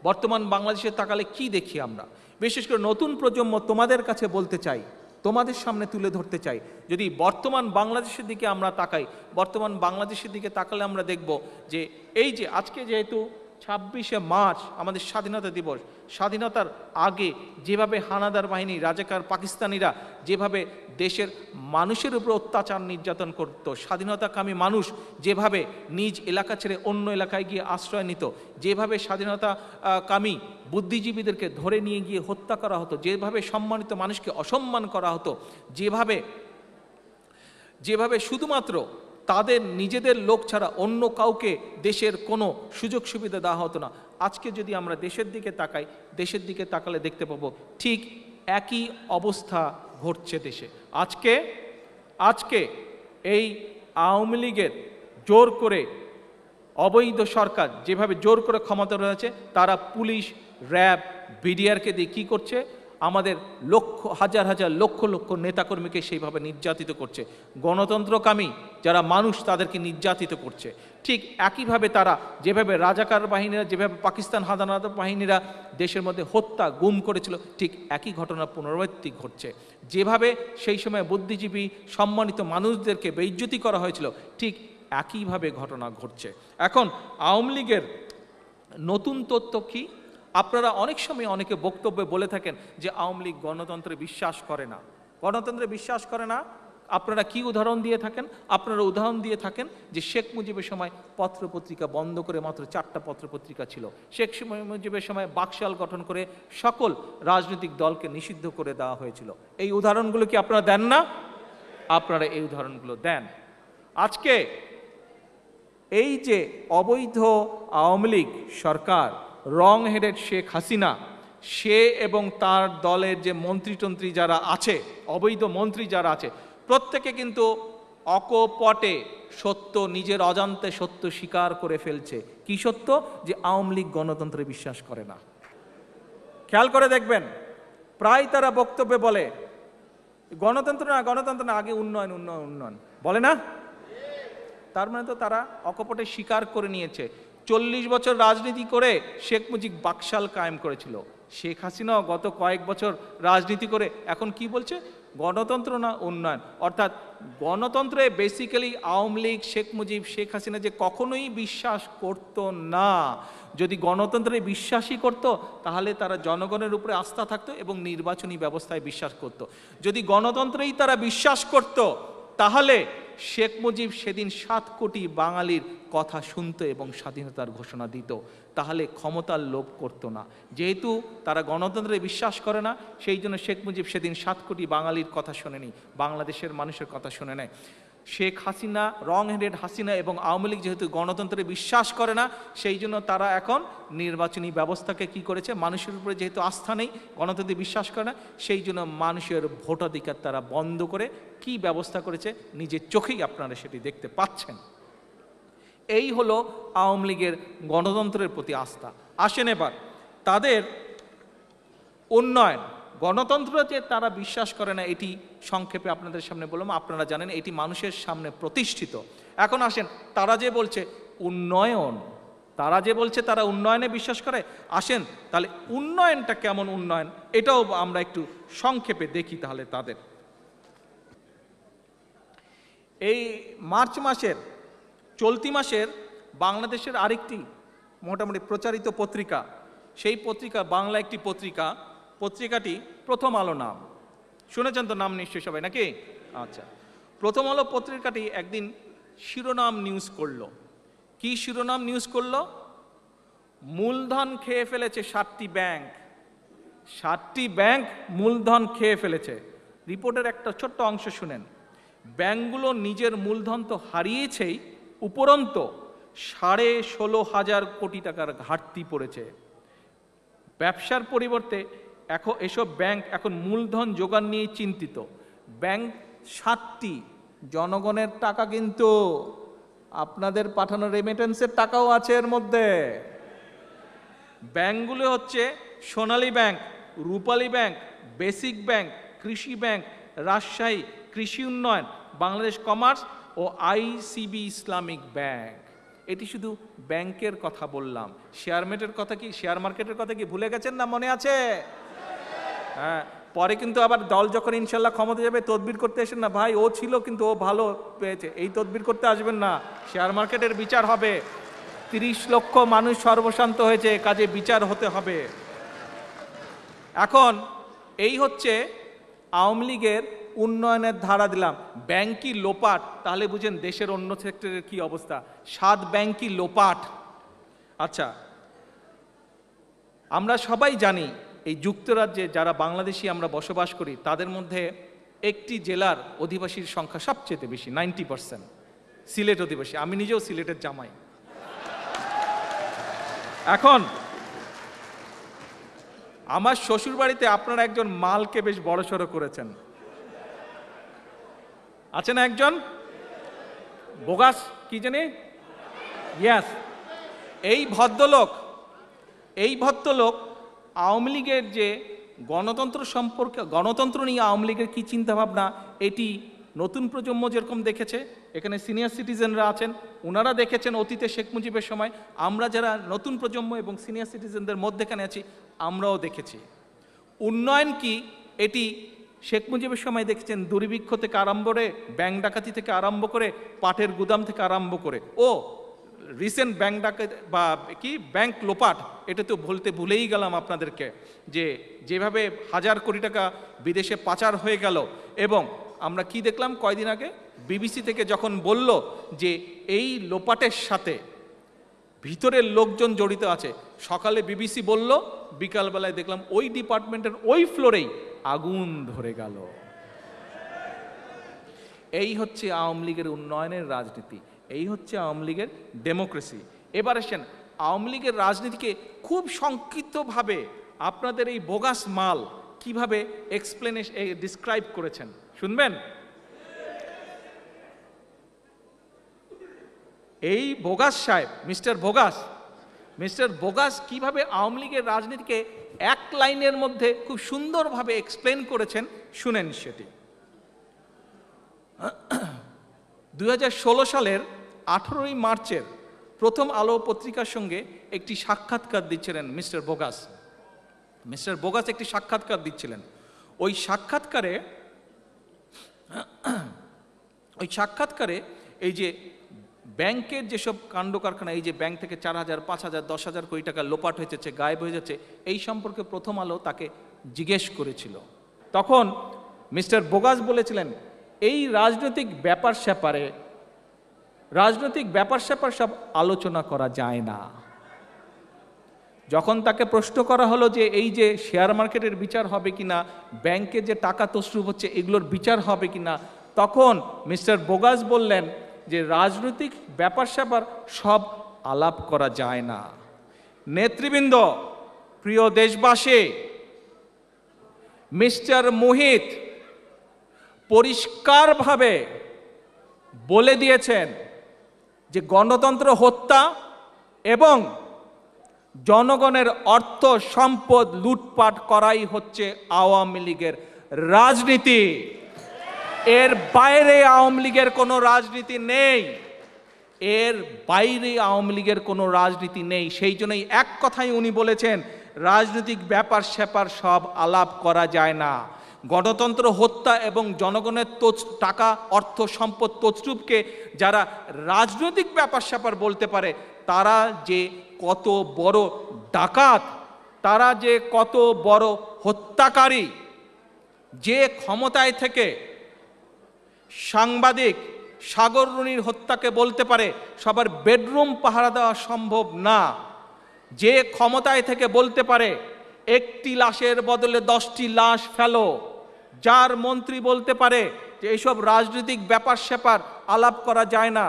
বর্তমান বাংলাদেশে তাকালে কি দেখি আমরা বিশেষ করে নতুন প্রজন্ম তোমাদের কাছে বলতে চাই তোমাদের সামনে তুলে ধরতে চাই যদি বর্তমান বাংলাদেশের দিকে আমরা তাকাই বর্তমান বাংলাদেশের দিকে তাকালে আমরা দেখব যে এই যে আজকে যেহেতু ছাব্বিশে মার্চ আমাদের স্বাধীনতা দিবস স্বাধীনতার আগে যেভাবে হানাদার বাহিনী রাজাকার পাকিস্তানিরা যেভাবে দেশের মানুষের উপর অত্যাচার নির্যাতন করত স্বাধীনতাকামী মানুষ যেভাবে নিজ এলাকা ছেড়ে অন্য এলাকায় গিয়ে আশ্রয় নিত যেভাবে স্বাধীনতাকামী বুদ্ধিজীবীদেরকে ধরে নিয়ে গিয়ে হত্যা করা হতো যেভাবে সম্মানিত মানুষকে অসম্মান করা হতো যেভাবে যেভাবে শুধুমাত্র তাদের নিজেদের লোক ছাড়া অন্য কাউকে দেশের কোনো সুযোগ সুবিধা দেওয়া হতো না আজকে যদি আমরা দেশের দিকে তাকাই দেশের দিকে তাকালে দেখতে পাবো ঠিক একই অবস্থা ঘটছে দেশে আজকে আজকে এই আওয়ামী লীগের জোর করে অবৈধ সরকার যেভাবে জোর করে ক্ষমতা রয়েছে তারা পুলিশ র্যাব বিডিআরকে দিয়ে কী করছে আমাদের লক্ষ হাজার হাজার লক্ষ লক্ষ নেতাকর্মীকে সেইভাবে নির্যাতিত করছে গণতন্ত্রকামী যারা মানুষ তাদেরকে নির্যাতিত করছে ঠিক একইভাবে তারা যেভাবে রাজাকার বাহিনীরা যেভাবে পাকিস্তান হাদানাদ বাহিনীরা দেশের মধ্যে হত্যা গুম করেছিল ঠিক একই ঘটনা পুনরাবৃত্তি ঘটছে যেভাবে সেই সময় বুদ্ধিজীবী সম্মানিত মানুষদেরকে বেজ্যুতি করা হয়েছিল ঠিক একইভাবে ঘটনা ঘটছে এখন আওয়ামী লীগের নতুন তথ্য কী আপনারা অনেক সময় অনেকে বক্তব্যে বলে থাকেন যে আওয়ামী লীগ গণতন্ত্রে বিশ্বাস করে না গণতন্ত্রে বিশ্বাস করে না আপনারা কি উদাহরণ দিয়ে থাকেন আপনারা উদাহরণ দিয়ে থাকেন যে শেখ মুজিবের সময় পত্রপত্রিকা বন্ধ করে মাত্র চারটা পত্রপত্রিকা ছিল শেখ মুজিবের সময় বাকশাল গঠন করে সকল রাজনৈতিক দলকে নিষিদ্ধ করে দেওয়া হয়েছিল এই উদাহরণগুলো কি আপনারা দেন না আপনারা এই উদাহরণগুলো দেন আজকে এই যে অবৈধ আওয়ামী লীগ সরকার রং হেডেড শেখ হাসিনা সে এবং তার দলের যে মন্ত্রীতন্ত্রী যারা আছে অবৈধ মন্ত্রী যারা আছে প্রত্যেকে কিন্তু অকপটে সত্য নিজের অজান্তে সত্য স্বীকার করে ফেলছে কি সত্য যে আওয়ামী লীগ গণতন্ত্রে বিশ্বাস করে না খেয়াল করে দেখবেন প্রায় তারা বক্তব্যে বলে গণতন্ত্র না গণতন্ত্র না আগে উন্নয়ন উন্নয়ন উন্নয়ন বলে না তার মানে তো তারা অকপটে স্বীকার করে নিয়েছে চল্লিশ বছর রাজনীতি করে শেখ মুজিব বাকশাল কায়েম করেছিল শেখ হাসিনাও গত কয়েক বছর রাজনীতি করে এখন কি বলছে গণতন্ত্র না উন্নয়ন অর্থাৎ গণতন্ত্রে বেসিক্যালি আওয়ামী লীগ শেখ মুজিব শেখ হাসিনা যে কখনোই বিশ্বাস করত না যদি গণতন্ত্রে বিশ্বাসই করত তাহলে তারা জনগণের উপরে আস্থা থাকতো এবং নির্বাচনী ব্যবস্থায় বিশ্বাস করত। যদি গণতন্ত্রেই তারা বিশ্বাস করত তাহলে শেখ মুজিব সেদিন সাত কোটি বাঙালির কথা শুনতো এবং স্বাধীনতার ঘোষণা দিত তাহলে ক্ষমতার লোভ করতো না যেহেতু তারা গণতন্ত্রে বিশ্বাস করে না সেই জন্য শেখ মুজিব সেদিন সাত কোটি বাঙালির কথা শোনেনি বাংলাদেশের মানুষের কথা শুনে নেয় শেখ হাসিনা রং হেডেড হাসিনা এবং আওয়ামী লীগ যেহেতু গণতন্ত্রে বিশ্বাস করে না সেই জন্য তারা এখন নির্বাচনী ব্যবস্থাকে কি করেছে মানুষের উপরে যেহেতু আস্থা নেই গণতন্ত্রে বিশ্বাস করে না সেই জন্য মানুষের ভোটাধিকার তারা বন্ধ করে কি ব্যবস্থা করেছে নিজের চোখেই আপনারা সেটি দেখতে পাচ্ছেন এই হলো আওয়ামী লীগের গণতন্ত্রের প্রতি আস্থা আসেন এবার তাদের উন্নয়ন গণতন্ত্র যে তারা বিশ্বাস করে না এটি সংক্ষেপে আপনাদের সামনে বললাম আপনারা জানেন এটি মানুষের সামনে প্রতিষ্ঠিত এখন আসেন তারা যে বলছে উন্নয়ন তারা যে বলছে তারা উন্নয়নে বিশ্বাস করে আসেন তাহলে উন্নয়নটা কেমন উন্নয়ন এটাও আমরা একটু সংক্ষেপে দেখি তাহলে তাদের এই মার্চ মাসের চলতি মাসের বাংলাদেশের আরেকটি মোটামুটি প্রচারিত পত্রিকা সেই পত্রিকা বাংলা একটি পত্রিকা পত্রিকাটি প্রথম আলো নাম শুনেছেন তো নাম নিশ্চয়ই সবাই নাকি আচ্ছা প্রথম আলো পত্রিকাটি একদিন শিরোনাম নিউজ করল কি শিরোনাম নিউজ করল মূলধন খেয়ে ফেলেছে সাতটি ব্যাংক সাতটি ব্যাংক মূলধন খেয়ে ফেলেছে রিপোর্টের একটা ছোট্ট অংশ শুনেন ব্যাংকগুলো নিজের মূলধন তো হারিয়েছেই উপরন্ত সাড়ে ষোলো হাজার কোটি টাকার ঘাটতি পড়েছে ব্যবসার পরিবর্তে এখন এসব ব্যাংক এখন মূলধন যোগান নিয়ে চিন্তিত ব্যাংক সাতটি জনগণের টাকা কিন্তু আপনাদের পাঠানো রেমিটেন্সের টাকাও আছে এর মধ্যে ব্যাংকগুলো হচ্ছে Sonali bank Rupali bank basic bank Krishi bank Rajshahi Krishi Unnayan Bangladesh commerce ও আইসিবি ইসলামিক ব্যাংক এটি শুধু ব্যাংকের কথা বললাম শেয়ার মার্কেটের কথা কি শেয়ার মার্কেটের কথা কি ভুলে গেছেন না মনে আছে হ্যাঁ পরে কিন্তু আবার দল যখন ইনশাল্লাহ ক্ষমতা যাবে তদবির করতে এসেন না ভাই ও ছিল কিন্তু ও ভালো পেয়েছে এই তদবির করতে আসবেন না শেয়ার মার্কেটের বিচার হবে তিরিশ লক্ষ মানুষ সর্বশান্ত হয়েছে কাজে বিচার হতে হবে এখন এই হচ্ছে আওয়ামী লীগের উন্নয়নের ধারা দিলাম ব্যাংকি লোপাট তাহলে বুঝেন দেশের অন্য সেক্টরের কি অবস্থা সাত ব্যাংকি লোপাট আচ্ছা আমরা সবাই জানি এই যুক্তরাজ্যে যারা বাংলাদেশি আমরা বসবাস করি তাদের মধ্যে একটি জেলার অধিবাসীর সংখ্যা সবচেয়ে বেশি নাইনটি পার্সেন্ট সিলেট অধিবাসী আমি নিজেও সিলেটের জামাই এখন আমার শ্বশুর বাড়িতে আপনারা একজন মালকে বেশ বড়সড় করেছেন আছে না একজন বোগাস কি জানি ইয়াস এই ভদ্রলোক এই ভদ্রলোক আওয়ামী লীগের যে গণতন্ত্র সম্পর্কে গণতন্ত্র নিয়ে আওয়ামী লীগের কী চিন্তাভাবনা এটি নতুন প্রজন্ম যেরকম দেখেছে এখানে সিনিয়র সিটিজেনরা আছেন ওনারা দেখেছেন অতীতে শেখ মুজিবের সময় আমরা যারা নতুন প্রজন্ম এবং সিনিয়র সিটিজেনদের মধ্যেখানে আছি আমরাও দেখেছি উন্নয়ন কি এটি শেখ মুজিবের সময় দেখেছেন দুর্ভিক্ষ থেকে আরম্ভ করে ব্যাংক ডাকাতি থেকে আরম্ভ করে পাটের গুদাম থেকে আরম্ভ করে ও রিসেন্ট ব্যাংক ডাকে বা কি ব্যাংক লোপাট এটা তো বলতে ভুলেই গেলাম আপনাদেরকে যে যেভাবে হাজার কোটি টাকা বিদেশে পাচার হয়ে গেল এবং আমরা কি দেখলাম কয়দিন আগে বিবিসি থেকে যখন বলল যে এই লোপাটের সাথে ভিতরের লোকজন জড়িত আছে সকালে বিবিসি বলল বিকালবেলায় দেখলাম ওই ডিপার্টমেন্টের ওই ফ্লোরেই আগুন ধরে গেল এই হচ্ছে আওয়ামী লীগের উন্নয়নের রাজনীতি এই হচ্ছে আওয়ামী লীগের ডেমোক্রেসি এবার আসেন আওয়ামী লীগের রাজনীতিকে খুব সংক্ষিপ্তভাবে আপনাদের এই বোগাস মাল কিভাবে এক্সপ্লেনেশ ডিসক্রাইব করেছেন শুনবেন এই বোগাস সাহেব মিস্টার বোগাস মিস্টার বোগাস কিভাবে আওয়ামী লীগের রাজনীতিকে এক লাইনের মধ্যে খুব সুন্দরভাবে এক্সপ্লেন করেছেন শুনেন সেটি দু সালের আঠেরোই মার্চের প্রথম আলো পত্রিকার সঙ্গে একটি সাক্ষাৎকার দিচ্ছিলেন মিস্টার বোগাস মিস্টার বোগাস একটি সাক্ষাৎকার দিচ্ছিলেন ওই সাক্ষাৎকারে ওই সাক্ষাৎকারে এই যে ব্যাংকের যেসব কাণ্ড কারখানা এই যে ব্যাংক থেকে চার হাজার পাঁচ হাজার দশ হাজার কোটি টাকা লোপাট হয়ে যাচ্ছে গায়েব হয়ে যাচ্ছে এই সম্পর্কে প্রথম আলো তাকে জিজ্ঞেস করেছিল তখন মিস্টার বোগাস বলেছিলেন এই রাজনৈতিক ব্যাপার স্যাপারে রাজনৈতিক ব্যাপার স্যাপার সব আলোচনা করা যায় না যখন তাকে প্রশ্ন করা হলো যে এই যে শেয়ার মার্কেটের বিচার হবে কি না ব্যাংকে যে টাকা তসরু হচ্ছে এগুলোর বিচার হবে কি না তখন মিস্টার বোগাস বললেন যে রাজনৈতিক ব্যাপার স্যাপার সব আলাপ করা যায় না নেতৃবৃন্দ প্রিয় দেশবাসী মিস্টার মোহিত পরিষ্কারভাবে বলে দিয়েছেন যে গণতন্ত্র হত্যা এবং জনগণের অর্থ সম্পদ লুটপাট করাই হচ্ছে আওয়ামী লীগের রাজনীতি এর বাইরে আওয়ামী লীগের কোনো রাজনীতি নেই এর বাইরে আওয়ামী লীগের কোনো রাজনীতি নেই সেই জন্যই এক কথাই উনি বলেছেন রাজনৈতিক ব্যাপার স্যাপার সব আলাপ করা যায় না গণতন্ত্র হত্যা এবং জনগণের তোচ টাকা অর্থ সম্পদ তছরূপকে যারা রাজনৈতিক ব্যাপার স্যাপার বলতে পারে তারা যে কত বড় ডাকাত তারা যে কত বড় হত্যাকারী যে ক্ষমতায় থেকে সাংবাদিক সাগররুণীর হত্যাকে বলতে পারে সবার বেডরুম পাহারা দেওয়া সম্ভব না যে ক্ষমতায় থেকে বলতে পারে একটি লাশের বদলে দশটি লাশ ফেলো যার মন্ত্রী বলতে পারে যে এইসব রাজনৈতিক ব্যাপার স্যাপার আলাপ করা যায় না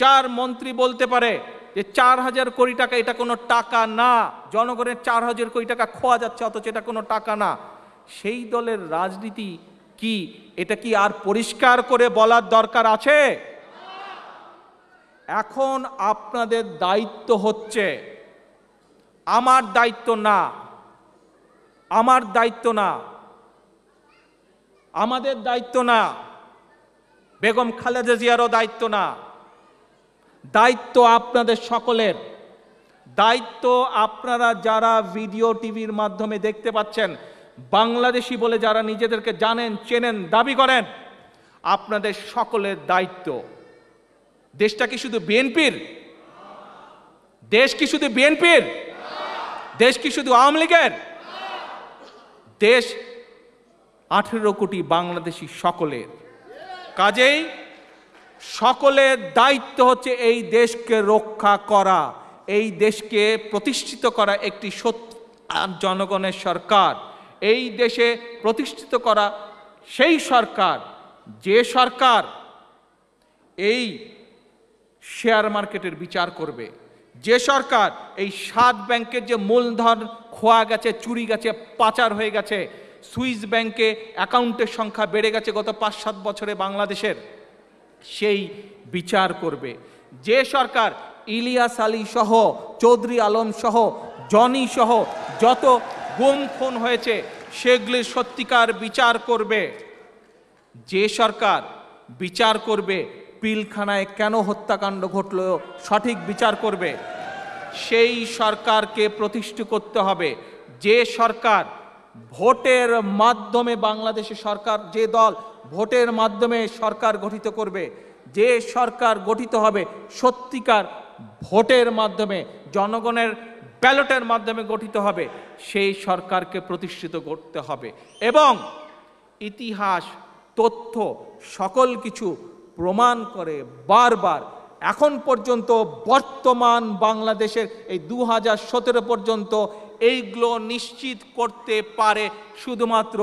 যার মন্ত্রী বলতে পারে যে চার হাজার কোটি টাকা এটা কোনো টাকা না জনগণের চার হাজার কোটি টাকা খোয়া যাচ্ছে অথচ এটা কোনো টাকা না সেই দলের রাজনীতি কি এটা কি আর পরিষ্কার করে বলার দরকার আছে এখন আপনাদের দায়িত্ব হচ্ছে আমার দায়িত্ব না আমার দায়িত্ব না আমাদের দায়িত্ব না বেগম খালেদা জিয়ারও দায়িত্ব না দায়িত্ব আপনাদের সকলের দায়িত্ব আপনারা যারা ভিডিও টিভির মাধ্যমে দেখতে পাচ্ছেন বাংলাদেশি বলে যারা নিজেদেরকে জানেন চেনেন দাবি করেন আপনাদের সকলের দায়িত্ব দেশটা কি শুধু বিএনপির দেশ কি শুধু বিএনপির দেশ কি শুধু আওয়ামী লীগের দেশ আঠেরো কোটি বাংলাদেশি সকলের কাজেই সকলের দায়িত্ব হচ্ছে এই দেশকে রক্ষা করা এই দেশকে প্রতিষ্ঠিত করা একটি সত্য জনগণের সরকার এই দেশে প্রতিষ্ঠিত করা সেই সরকার যে সরকার এই শেয়ার মার্কেটের বিচার করবে যে সরকার এই সাত ব্যাংকের যে মূলধন খোয়া গেছে চুরি গেছে পাচার হয়ে গেছে সুইস ব্যাংকে অ্যাকাউন্টের সংখ্যা বেড়ে গেছে গত পাঁচ সাত বছরে বাংলাদেশের সেই বিচার করবে যে সরকার ইলিয়াস আলী সহ চৌধুরী আলম সহ জনি সহ যত গুম খুন হয়েছে সেগুলির সত্যিকার বিচার করবে যে সরকার বিচার করবে পিলখানায় কেন হত্যাকাণ্ড ঘটল সঠিক বিচার করবে সেই সরকারকে প্রতিষ্ঠিত করতে হবে যে সরকার ভোটের মাধ্যমে বাংলাদেশে সরকার যে দল ভোটের মাধ্যমে সরকার গঠিত করবে যে সরকার গঠিত হবে সত্যিকার ভোটের মাধ্যমে জনগণের ব্যালটের মাধ্যমে গঠিত হবে সেই সরকারকে প্রতিষ্ঠিত করতে হবে এবং ইতিহাস তথ্য সকল কিছু প্রমাণ করে বারবার এখন পর্যন্ত বর্তমান বাংলাদেশের এই দু পর্যন্ত এইগুলো নিশ্চিত করতে পারে শুধুমাত্র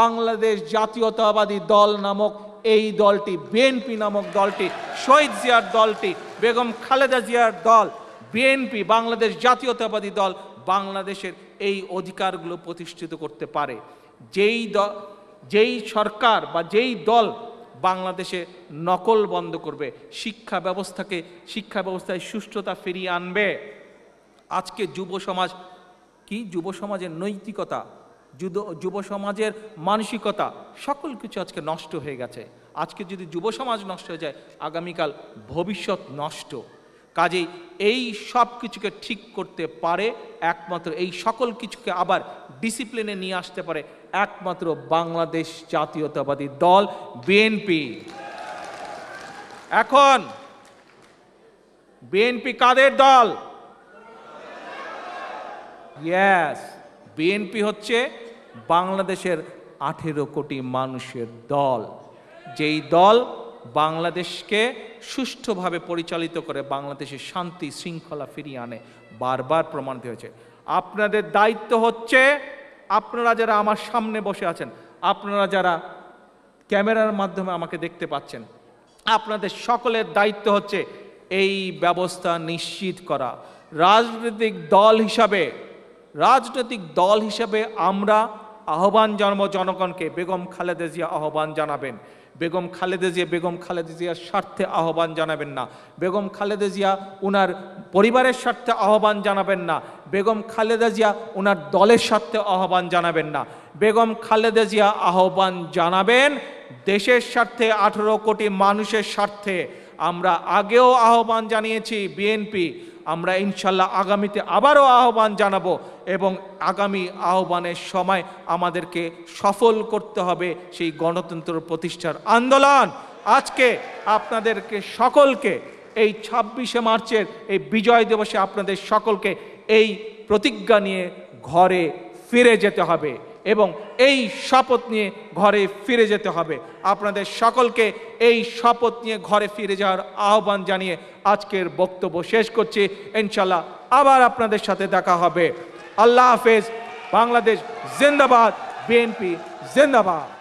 বাংলাদেশ জাতীয়তাবাদী দল নামক এই দলটি বিএনপি নামক দলটি শহীদ জিয়ার দলটি বেগম খালেদা জিয়ার দল বিএনপি বাংলাদেশ জাতীয়তাবাদী দল বাংলাদেশের এই অধিকারগুলো প্রতিষ্ঠিত করতে পারে যেই যেই সরকার বা যেই দল বাংলাদেশে নকল বন্ধ করবে শিক্ষা ব্যবস্থাকে শিক্ষা ব্যবস্থায় সুষ্ঠুতা ফিরিয়ে আনবে আজকে যুব সমাজ কি যুব সমাজের নৈতিকতা যুব সমাজের মানসিকতা সকল কিছু আজকে নষ্ট হয়ে গেছে আজকে যদি যুব সমাজ নষ্ট হয়ে যায় আগামীকাল ভবিষ্যৎ নষ্ট কাজেই এই সব কিছুকে ঠিক করতে পারে একমাত্র এই সকল কিছুকে আবার ডিসিপ্লিনে নিয়ে আসতে পারে একমাত্র বাংলাদেশ জাতীয়তাবাদী দল বিএনপি এখন বিএনপি কাদের দল ইয়াস বিএনপি হচ্ছে বাংলাদেশের আঠেরো কোটি মানুষের দল যেই দল বাংলাদেশকে সুষ্ঠুভাবে পরিচালিত করে বাংলাদেশের শান্তি শৃঙ্খলা ফিরিয়ে আনে বারবার প্রমাণিত হয়েছে আপনাদের দায়িত্ব হচ্ছে আপনারা যারা আমার সামনে বসে আছেন আপনারা যারা ক্যামেরার মাধ্যমে আমাকে দেখতে পাচ্ছেন আপনাদের সকলের দায়িত্ব হচ্ছে এই ব্যবস্থা নিশ্চিত করা রাজনৈতিক দল হিসাবে রাজনৈতিক দল হিসাবে আমরা আহ্বান জন্ম জনগণকে বেগম খালেদা জিয়া আহ্বান জানাবেন বেগম খালেদা জিয়া বেগম খালেদা জিয়ার স্বার্থে আহ্বান জানাবেন না বেগম খালেদা জিয়া ওনার পরিবারের স্বার্থে আহ্বান জানাবেন না বেগম খালেদা জিয়া ওনার দলের স্বার্থে আহ্বান জানাবেন না বেগম খালেদা জিয়া আহ্বান জানাবেন দেশের স্বার্থে আঠেরো কোটি মানুষের স্বার্থে আমরা আগেও আহ্বান জানিয়েছি বিএনপি আমরা ইনশাল্লাহ আগামীতে আবারও আহ্বান জানাবো এবং আগামী আহ্বানের সময় আমাদেরকে সফল করতে হবে সেই গণতন্ত্র প্রতিষ্ঠার আন্দোলন আজকে আপনাদেরকে সকলকে এই ছাব্বিশে মার্চের এই বিজয় দিবসে আপনাদের সকলকে এই প্রতিজ্ঞা নিয়ে ঘরে ফিরে যেতে হবে এবং এই শপথ নিয়ে ঘরে ফিরে যেতে হবে আপনাদের সকলকে এই শপথ নিয়ে ঘরে ফিরে যাওয়ার আহ্বান জানিয়ে আজকের বক্তব্য শেষ করছি ইনশাল্লাহ আবার আপনাদের সাথে দেখা হবে আল্লাহ হাফেজ বাংলাদেশ জিন্দাবাদ বিএনপি জিন্দাবাদ